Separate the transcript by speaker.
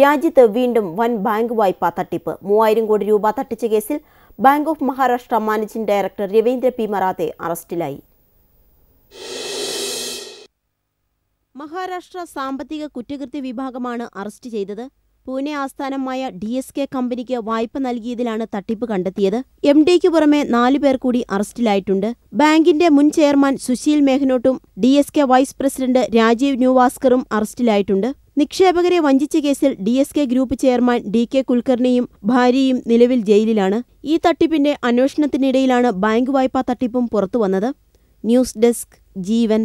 Speaker 1: രാജ്യത്ത് വീണ്ടും വൻ ബാങ്ക് വായ്പ തട്ടിപ്പ് മൂവായിരം കോടി രൂപ തട്ടിച്ച കേസിൽ bank of Maharashtra managing director Ravindra P Marathe അറസ്റ്റിലായി മഹാരാഷ്ട്ര സാമ്പത്തിക കുറ്റകൃത്യ വിഭാഗമാണ് അറസ്റ്റ് ചെയ്തത് പൂനെ ആസ്ഥാനമായ ഡി എസ് കെ കമ്പനിക്ക് വായ്പ നൽകിയതിലാണ് തട്ടിപ്പ് കണ്ടെത്തിയത് എം ഡിക്ക് പുറമെ നാലുപേർ കൂടി അറസ്റ്റിലായിട്ടുണ്ട് ബാങ്കിന്റെ മുൻ ചെയർമാൻ സുശീൽ മേഘനോട്ടും D S K vice president Rajeev ന്യൂവാസ്കറും അറസ്റ്റിലായിട്ടുണ്ട് നിക്ഷേപകരെ വഞ്ചിച്ച കേസിൽ D S K group chairman D K കുൽക്കർണിയും ഭാര്യയും നിലവിൽ ജയിലിലാണ് ഈ തട്ടിപ്പിന്റെ അന്വേഷണത്തിനിടയിലാണ് ബാങ്ക് വായ്പാ തട്ടിപ്പും പുറത്തുവന്നത് ന്യൂസ് ഡെസ്ക് ജീവൻ